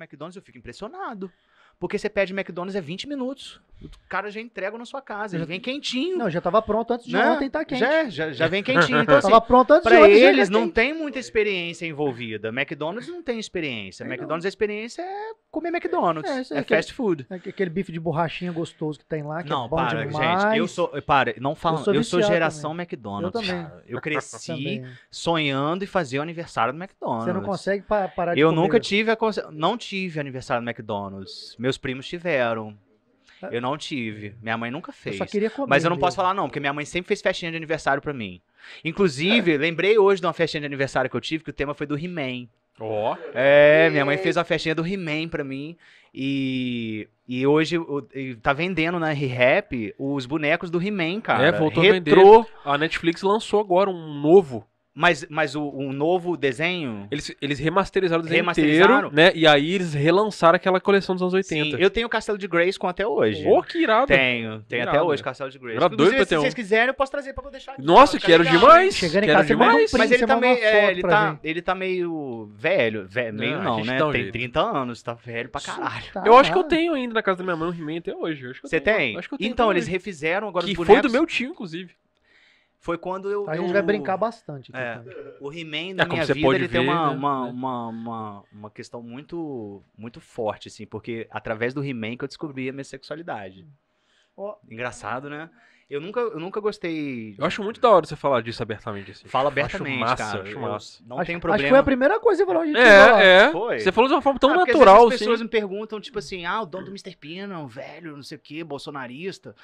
McDonald's, eu fico impressionado. Porque você pede McDonald's é 20 minutos. O cara já entrega na sua casa, ele vem quentinho. Não, já tava pronto antes de né? ontem, tá quente. Já, é, já, já vem quentinho. Então, assim, tava pronto antes pra de ontem, eles já não tem muita experiência envolvida. McDonald's não tem experiência. McDonald's, a experiência é comer McDonald's. É, é, é, é aquele, fast food. É aquele bife de borrachinha gostoso que tem lá, que é não, é bom para, demais. gente. Eu sou, para, não fala, eu sou, eu sou geração também. McDonald's. Eu também. Eu cresci sonhando em fazer o aniversário do McDonald's. Você não consegue parar de Eu comer. nunca tive, a, não tive aniversário do McDonald's. Meu meus primos tiveram. É. Eu não tive. Minha mãe nunca fez. Eu só queria comer. Mas eu não posso falar, não, porque minha mãe sempre fez festinha de aniversário para mim. Inclusive, é. lembrei hoje de uma festinha de aniversário que eu tive, que o tema foi do He-Man. Ó. Oh. É, minha mãe fez uma festinha do He-Man pra mim. E, e hoje e tá vendendo na né, R rap os bonecos do He-Man, cara. É, voltou Retro. a vender. A Netflix lançou agora um novo mas, mas o, o, novo desenho. Eles, eles remasterizaram o desenho inteiro, né? E aí eles relançaram aquela coleção dos anos 80. Sim, eu tenho o Castelo de Grace com até hoje. Ô, oh, que irado! Tenho, tenho até hoje o Castelo de Grace. Era doido pra ter um. Se vocês quiserem, eu posso trazer pra deixar aqui. Nossa, tá quero legal. demais! Chegando em quero casa, demais! Um mas ele também. Tá é, ele, tá, ele tá meio velho. velho meio não, não né? Tá Tem 30 anos, tá velho pra caralho. Tá, eu acho que tá. eu tenho ainda na casa da minha mãe um He-Man até hoje. Você tem? Acho que eu tenho então, eles refizeram agora que Foi do meu tio, inclusive foi quando eu. Então a gente vai brincar bastante. é, o He-Man, é, na é, minha vida, ele ver, tem uma, né? uma, é. uma, uma, uma, questão muito, muito forte, assim, porque através do He-Man que eu descobri a minha sexualidade. Oh. Engraçado, né? Eu nunca, eu nunca gostei. Eu acho muito da hora você falar disso abertamente. Assim. Fala abertamente, acho massa, cara. Acho massa. Não acho, tem problema. Acho que foi a primeira coisa que você falou. A é, falou. é. Foi. Você falou de uma forma tão ah, natural. As assim. pessoas me perguntam, tipo assim, ah, o dono do Mr. Pina, um velho, não sei o quê, bolsonarista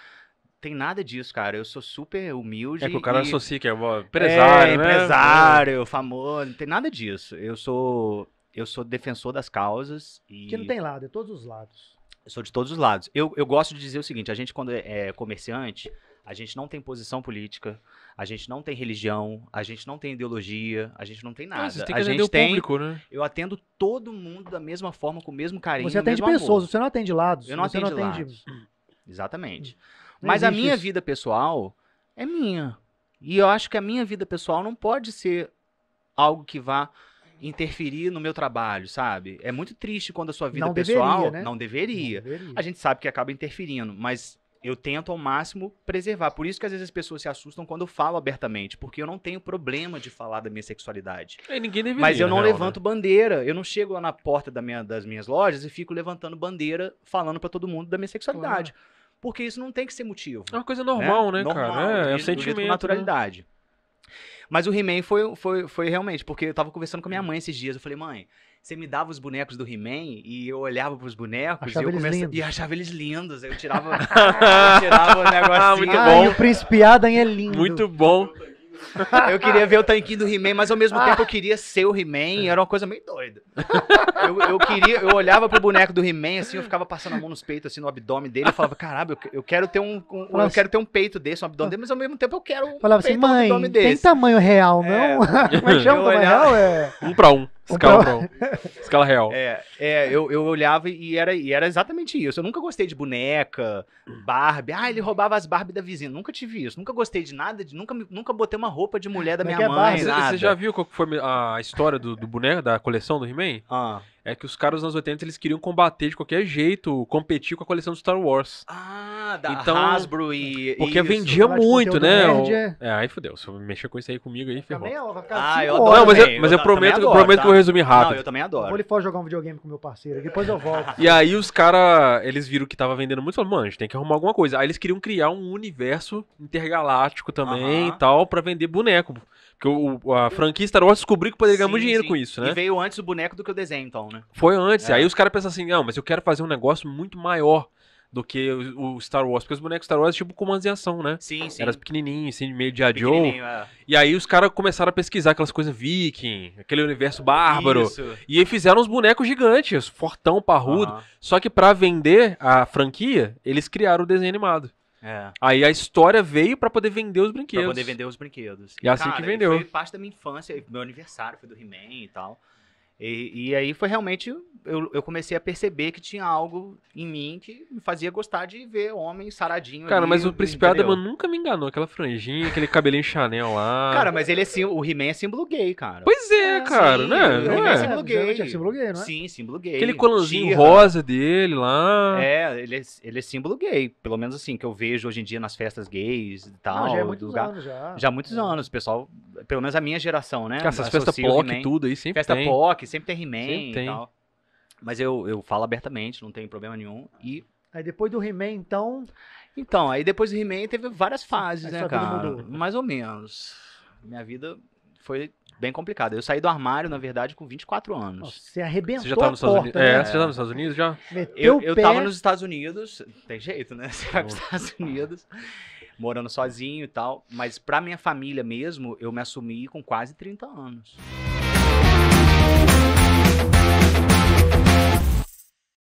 tem nada disso, cara. Eu sou super humilde. É que o cara e... associa que é, é empresário, é, né? Empresário, famoso. Não tem nada disso. Eu sou eu sou defensor das causas e... Que não tem lado, é todos os lados. Eu sou de todos os lados. Eu, eu gosto de dizer o seguinte, a gente quando é, é comerciante, a gente não tem posição política, a gente não tem religião, a gente não tem ideologia, a gente não tem ah, nada. Mas você tem que a gente o tem, público, né? Eu atendo todo mundo da mesma forma, com o mesmo carinho. Você atende pessoas, amor. você não atende lados. Eu não atendo não atende lados. Exatamente. Hum. Mas a minha isso. vida pessoal é minha. E eu acho que a minha vida pessoal não pode ser algo que vá interferir no meu trabalho, sabe? É muito triste quando a sua vida não pessoal deveria, né? não, deveria. não, deveria. A gente sabe que acaba interferindo, mas eu tento ao máximo preservar. Por isso que às vezes as pessoas se assustam quando eu falo abertamente, porque eu não tenho problema de falar da minha sexualidade. É, ninguém deveria, mas eu não real, né? levanto né? bandeira, eu não chego lá na porta da minha, das minhas lojas e fico levantando bandeira falando para todo mundo da minha sexualidade. Claro. Porque isso não tem que ser motivo. É uma coisa né? normal, né, né normal, cara? É, é sentido sentimento. naturalidade. Né? Mas o He-Man foi, foi, foi realmente, porque eu tava conversando com a minha hum. mãe esses dias. Eu falei, mãe, você me dava os bonecos do He-Man e eu olhava pros bonecos achava e eu comecei, E achava eles lindos. Eu tirava, eu tirava o negocinho. Ah, muito bom. Ah, o Príncipe Adam é lindo. Muito bom. Eu queria ver o tanquinho do He-Man, mas ao mesmo tempo eu queria ser o He-Man, era uma coisa meio doida. Eu, eu, queria, eu olhava pro boneco do He-Man, assim, eu ficava passando a mão nos peitos, assim, no abdômen dele, eu falava, caralho, eu, eu quero ter um, um eu quero assim ter um peito desse, um abdômen dele, mas ao mesmo tempo eu quero um falava assim, peito, assim, mãe, um abdômen desse. tem tamanho real, não? É, Como é que chama tamanho real? É... Um pra um. Então, escala real. É, é eu, eu olhava e era, e era exatamente isso. Eu nunca gostei de boneca, Barbie. Ah, ele roubava as Barbie da vizinha. Nunca tive isso. Nunca gostei de nada, de, nunca, nunca botei uma roupa de mulher da Mas é minha é mãe. É você, você já viu qual foi a história do, do boneco, da coleção do He-Man? Ah é que os caras nos 80 eles queriam combater de qualquer jeito, competir com a coleção do Star Wars. Ah, da então, Hasbro e. Porque isso, vendia muito, né? O... É... é, aí fodeu. Se mexer com isso aí comigo aí, ferrou. Também, é vai ficar ah, eu adoro. Não, mas eu, mas eu, eu prometo, adoro, eu prometo tá? que eu resumi rápido. Não, eu também adoro. vou ali fora jogar um videogame com meu parceiro, depois eu volto. e aí os caras, eles viram que tava vendendo muito e falaram, mano, a gente tem que arrumar alguma coisa. Aí eles queriam criar um universo intergaláctico também uh -huh. e tal, pra vender boneco. Porque o, a franquia Star Wars descobriu que poderia ganhar muito dinheiro sim. com isso, né? E veio antes o boneco do que o desenho, então, né? né? Foi antes. É. Aí os caras pensam assim, não, mas eu quero fazer um negócio muito maior do que o, Star Wars. Porque os bonecos Star Wars é tipo comandos em ação, né? Sim, sim. assim, meio de Joe. É. E aí os caras começaram a pesquisar aquelas coisas viking, aquele universo bárbaro. Isso. E aí fizeram uns bonecos gigantes, fortão, parrudo. Só que para vender a franquia, eles criaram o desenho animado. É. Aí a história veio para poder vender os brinquedos. Pra poder vender os brinquedos. E, é assim e assim cara, que vendeu. Foi parte da minha infância, meu aniversário foi do He-Man e tal. E, e aí foi realmente. Eu, eu comecei a perceber que tinha algo em mim que me fazia gostar de ver homem saradinho. Cara, ali, mas o Príncipe Adam nunca me enganou. Aquela franjinha, aquele cabelinho Chanel lá. Cara, mas ele é sim, o He-Man é símbolo gay, cara. Pois é, é cara, sim, né? O é, é símbolo é gay. É símbolo gay, não é? Sim, símbolo gay. Aquele colanzinho Tira. rosa dele lá. É ele, é, ele é símbolo gay. Pelo menos assim, que eu vejo hoje em dia nas festas gays e tal. Não, já é muitos lugar. anos já. Já há muitos é. anos. O pessoal pelo menos a minha geração, né? Cara, essas festas POC e tudo aí sempre Festa tem. Festa POC, sempre tem He-Man e tem. tal. Mas eu, eu falo abertamente, não tem problema nenhum. E... Aí depois do He-Man, então... Então, aí depois do He-Man teve várias fases, aí né, cara? Mais ou menos. Minha vida foi bem complicada. Eu saí do armário, na verdade, com 24 anos. Nossa, você arrebentou você já tava nos Estados Unidos? Né? É, você já tava nos Estados Unidos já? Meteu eu, eu tava nos Estados Unidos, tem jeito, né? Você vai para os Estados Unidos morando sozinho e tal. Mas pra minha família mesmo, eu me assumi com quase 30 anos.